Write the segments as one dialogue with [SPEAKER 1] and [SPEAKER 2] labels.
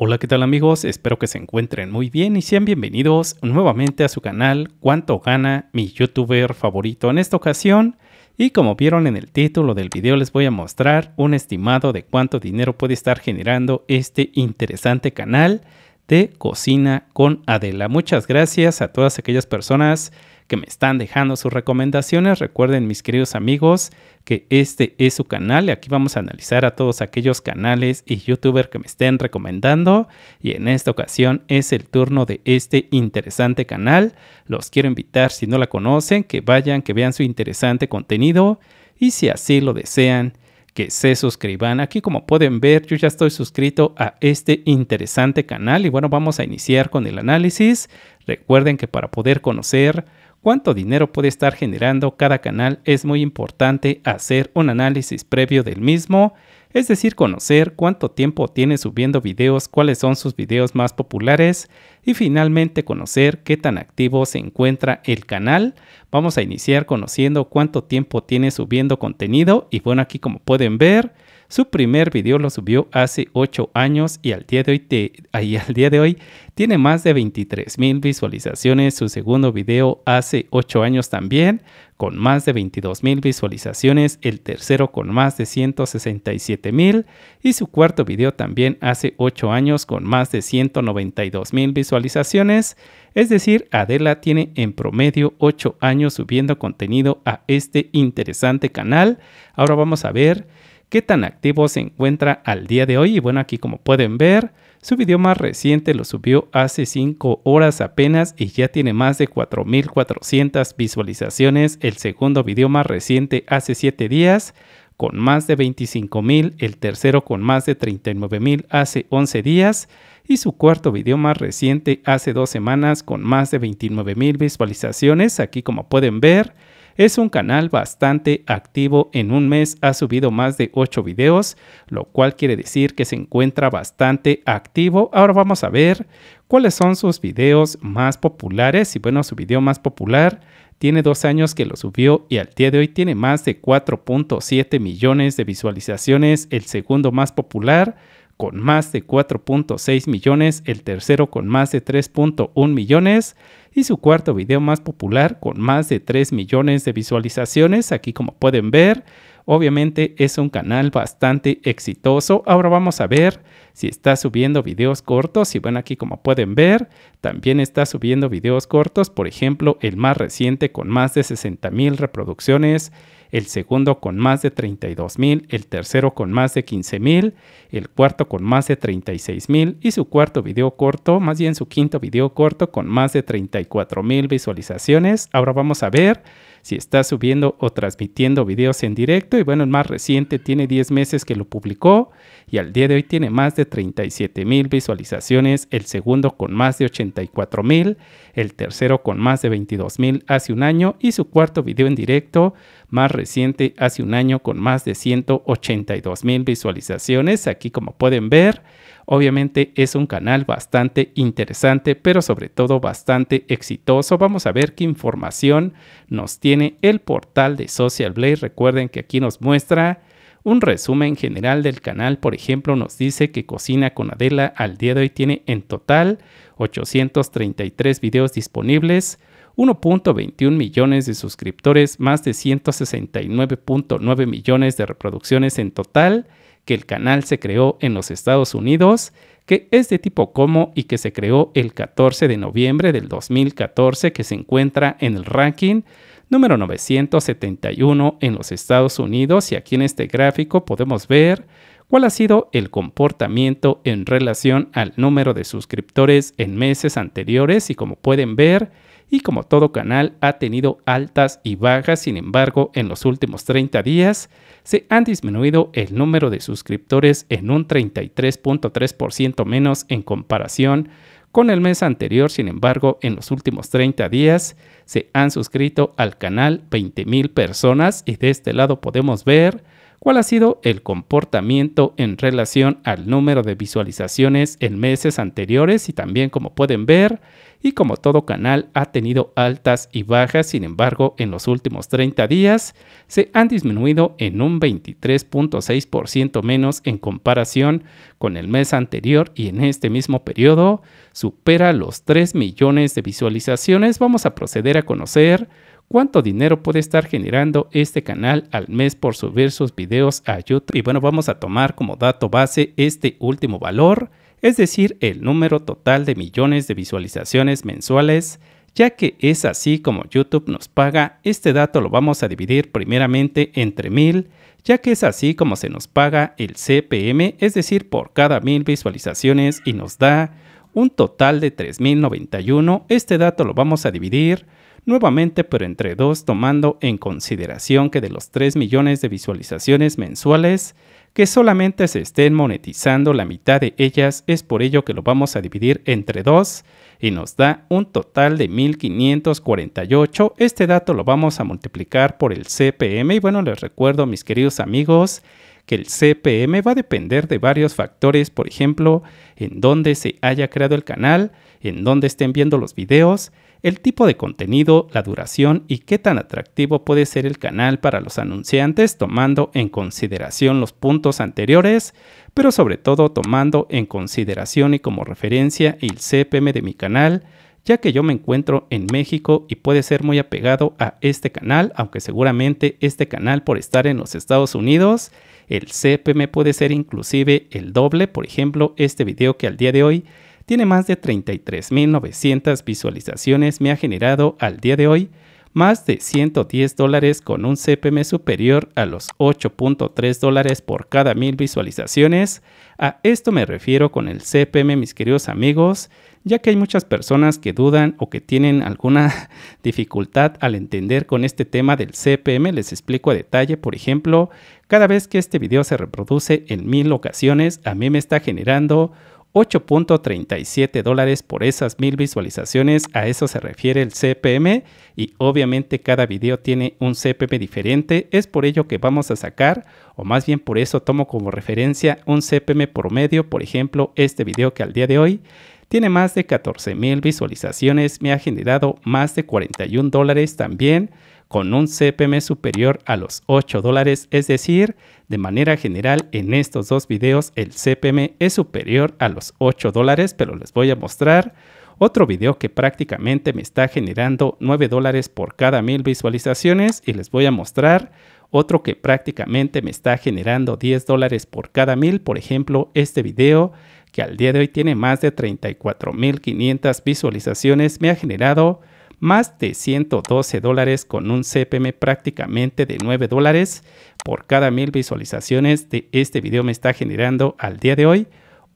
[SPEAKER 1] Hola, ¿qué tal amigos? Espero que se encuentren muy bien y sean bienvenidos nuevamente a su canal Cuánto gana mi youtuber favorito en esta ocasión. Y como vieron en el título del video les voy a mostrar un estimado de cuánto dinero puede estar generando este interesante canal de Cocina con Adela. Muchas gracias a todas aquellas personas que me están dejando sus recomendaciones. Recuerden, mis queridos amigos, que este es su canal y aquí vamos a analizar a todos aquellos canales y youtubers que me estén recomendando. Y en esta ocasión es el turno de este interesante canal. Los quiero invitar, si no la conocen, que vayan, que vean su interesante contenido y si así lo desean que se suscriban. Aquí como pueden ver yo ya estoy suscrito a este interesante canal y bueno vamos a iniciar con el análisis. Recuerden que para poder conocer cuánto dinero puede estar generando cada canal es muy importante hacer un análisis previo del mismo es decir, conocer cuánto tiempo tiene subiendo videos, cuáles son sus videos más populares y finalmente conocer qué tan activo se encuentra el canal. Vamos a iniciar conociendo cuánto tiempo tiene subiendo contenido y bueno, aquí como pueden ver, su primer video lo subió hace 8 años y al día de hoy, tiene más de 23 mil visualizaciones. Su segundo video hace 8 años también, con más de 22 mil visualizaciones. El tercero con más de 167 mil. Y su cuarto video también hace 8 años, con más de 192 mil visualizaciones. Es decir, Adela tiene en promedio 8 años subiendo contenido a este interesante canal. Ahora vamos a ver qué tan activo se encuentra al día de hoy. Y bueno, aquí como pueden ver, su video más reciente lo subió hace 5 horas apenas y ya tiene más de 4.400 visualizaciones. El segundo video más reciente hace 7 días con más de 25.000, el tercero con más de 39.000 hace 11 días y su cuarto video más reciente hace dos semanas con más de 29.000 visualizaciones. Aquí como pueden ver, es un canal bastante activo, en un mes ha subido más de 8 videos, lo cual quiere decir que se encuentra bastante activo. Ahora vamos a ver cuáles son sus videos más populares y bueno, su video más popular tiene dos años que lo subió y al día de hoy tiene más de 4.7 millones de visualizaciones, el segundo más popular con más de 4.6 millones, el tercero con más de 3.1 millones y su cuarto video más popular con más de 3 millones de visualizaciones. Aquí como pueden ver, obviamente es un canal bastante exitoso. Ahora vamos a ver si está subiendo videos cortos. y bueno aquí como pueden ver, también está subiendo videos cortos. Por ejemplo, el más reciente con más de 60 mil reproducciones el segundo con más de 32 mil, el tercero con más de 15 mil, el cuarto con más de 36 mil y su cuarto video corto, más bien su quinto video corto con más de 34 mil visualizaciones. Ahora vamos a ver si está subiendo o transmitiendo videos en directo. Y bueno, el más reciente tiene 10 meses que lo publicó y al día de hoy tiene más de 37 mil visualizaciones, el segundo con más de 84 mil, el tercero con más de 22 mil hace un año y su cuarto video en directo más reciente hace un año con más de 182 mil visualizaciones. Aquí como pueden ver, Obviamente es un canal bastante interesante, pero sobre todo bastante exitoso. Vamos a ver qué información nos tiene el portal de Social Blade. Recuerden que aquí nos muestra un resumen general del canal. Por ejemplo, nos dice que Cocina con Adela al día de hoy tiene en total 833 videos disponibles. 1.21 millones de suscriptores, más de 169.9 millones de reproducciones en total que el canal se creó en los Estados Unidos, que es de tipo como y que se creó el 14 de noviembre del 2014, que se encuentra en el ranking número 971 en los Estados Unidos y aquí en este gráfico podemos ver cuál ha sido el comportamiento en relación al número de suscriptores en meses anteriores y como pueden ver, y como todo canal ha tenido altas y bajas, sin embargo en los últimos 30 días se han disminuido el número de suscriptores en un 33.3% menos en comparación con el mes anterior, sin embargo, en los últimos 30 días se han suscrito al canal 20.000 personas y de este lado podemos ver cuál ha sido el comportamiento en relación al número de visualizaciones en meses anteriores y también como pueden ver y como todo canal ha tenido altas y bajas, sin embargo en los últimos 30 días se han disminuido en un 23.6% menos en comparación con el mes anterior y en este mismo periodo supera los 3 millones de visualizaciones. Vamos a proceder a conocer cuánto dinero puede estar generando este canal al mes por subir sus videos a YouTube. Y bueno, vamos a tomar como dato base este último valor, es decir, el número total de millones de visualizaciones mensuales, ya que es así como YouTube nos paga. Este dato lo vamos a dividir primeramente entre mil, ya que es así como se nos paga el CPM, es decir, por cada mil visualizaciones y nos da un total de 3.091. Este dato lo vamos a dividir nuevamente pero entre dos tomando en consideración que de los 3 millones de visualizaciones mensuales, que solamente se estén monetizando la mitad de ellas, es por ello que lo vamos a dividir entre dos y nos da un total de 1548. Este dato lo vamos a multiplicar por el CPM y bueno, les recuerdo mis queridos amigos que el CPM va a depender de varios factores, por ejemplo, en dónde se haya creado el canal, en dónde estén viendo los videos, el tipo de contenido, la duración y qué tan atractivo puede ser el canal para los anunciantes tomando en consideración los puntos anteriores, pero sobre todo tomando en consideración y como referencia el CPM de mi canal, ya que yo me encuentro en México y puede ser muy apegado a este canal, aunque seguramente este canal por estar en los Estados Unidos, el CPM puede ser inclusive el doble, por ejemplo, este video que al día de hoy tiene más de 33.900 visualizaciones, me ha generado al día de hoy más de 110 dólares con un CPM superior a los 8.3 dólares por cada mil visualizaciones. A esto me refiero con el CPM, mis queridos amigos, ya que hay muchas personas que dudan o que tienen alguna dificultad al entender con este tema del CPM. Les explico a detalle, por ejemplo, cada vez que este video se reproduce en mil ocasiones, a mí me está generando 8.37 dólares por esas mil visualizaciones, a eso se refiere el CPM y obviamente cada video tiene un CPM diferente, es por ello que vamos a sacar, o más bien por eso tomo como referencia un CPM promedio, por ejemplo este video que al día de hoy tiene más de 14 mil visualizaciones, me ha generado más de 41 dólares también, con un CPM superior a los 8 dólares, es decir, de manera general en estos dos videos el CPM es superior a los 8 dólares, pero les voy a mostrar otro video que prácticamente me está generando 9 dólares por cada mil visualizaciones y les voy a mostrar otro que prácticamente me está generando 10 dólares por cada mil, por ejemplo este video que al día de hoy tiene más de 34.500 visualizaciones me ha generado más de 112 dólares con un CPM prácticamente de 9 dólares por cada mil visualizaciones de este video me está generando al día de hoy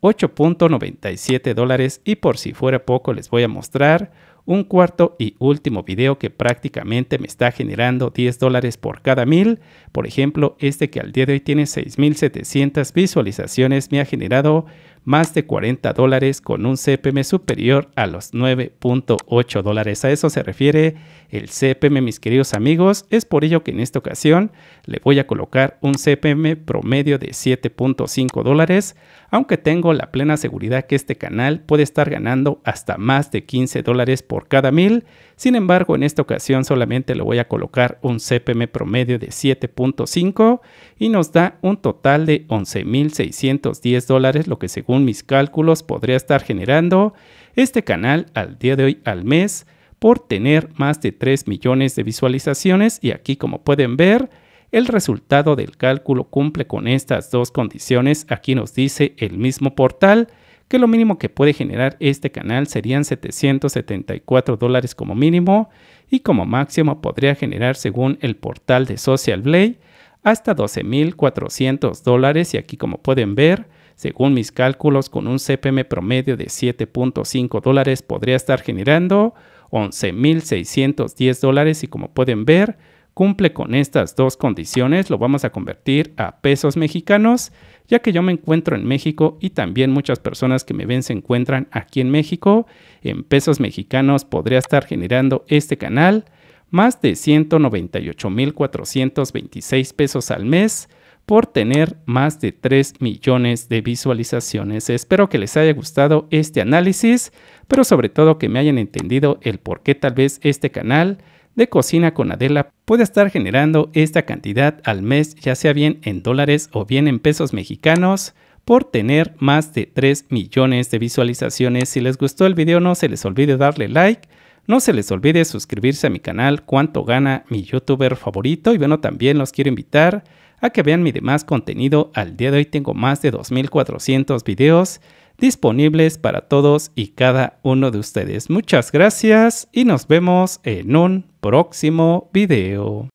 [SPEAKER 1] 8.97 dólares y por si fuera poco les voy a mostrar un cuarto y último video que prácticamente me está generando 10 dólares por cada mil. Por ejemplo, este que al día de hoy tiene 6.700 visualizaciones me ha generado más de 40 dólares con un CPM superior a los 9.8 dólares. A eso se refiere el CPM, mis queridos amigos. Es por ello que en esta ocasión le voy a colocar un CPM promedio de 7.5 dólares, aunque tengo la plena seguridad que este canal puede estar ganando hasta más de 15 dólares por cada mil. Sin embargo, en esta ocasión solamente le voy a colocar un CPM promedio de 7.5 y nos da un total de 11.610 dólares, lo que seguro mis cálculos, podría estar generando este canal al día de hoy al mes por tener más de 3 millones de visualizaciones y aquí como pueden ver, el resultado del cálculo cumple con estas dos condiciones. Aquí nos dice el mismo portal que lo mínimo que puede generar este canal serían 774 dólares como mínimo y como máximo podría generar según el portal de Social Blade hasta 12.400 dólares y aquí como pueden ver según mis cálculos, con un CPM promedio de 7.5 dólares podría estar generando 11.610 dólares y como pueden ver, cumple con estas dos condiciones, lo vamos a convertir a pesos mexicanos, ya que yo me encuentro en México y también muchas personas que me ven se encuentran aquí en México. En pesos mexicanos podría estar generando este canal más de 198.426 pesos al mes, por tener más de 3 millones de visualizaciones. Espero que les haya gustado este análisis, pero sobre todo que me hayan entendido el por qué tal vez este canal de Cocina con Adela puede estar generando esta cantidad al mes, ya sea bien en dólares o bien en pesos mexicanos, por tener más de 3 millones de visualizaciones. Si les gustó el video no se les olvide darle like, no se les olvide suscribirse a mi canal Cuánto gana mi youtuber favorito y bueno, también los quiero invitar a que vean mi demás contenido. Al día de hoy tengo más de 2.400 videos disponibles para todos y cada uno de ustedes. Muchas gracias y nos vemos en un próximo video.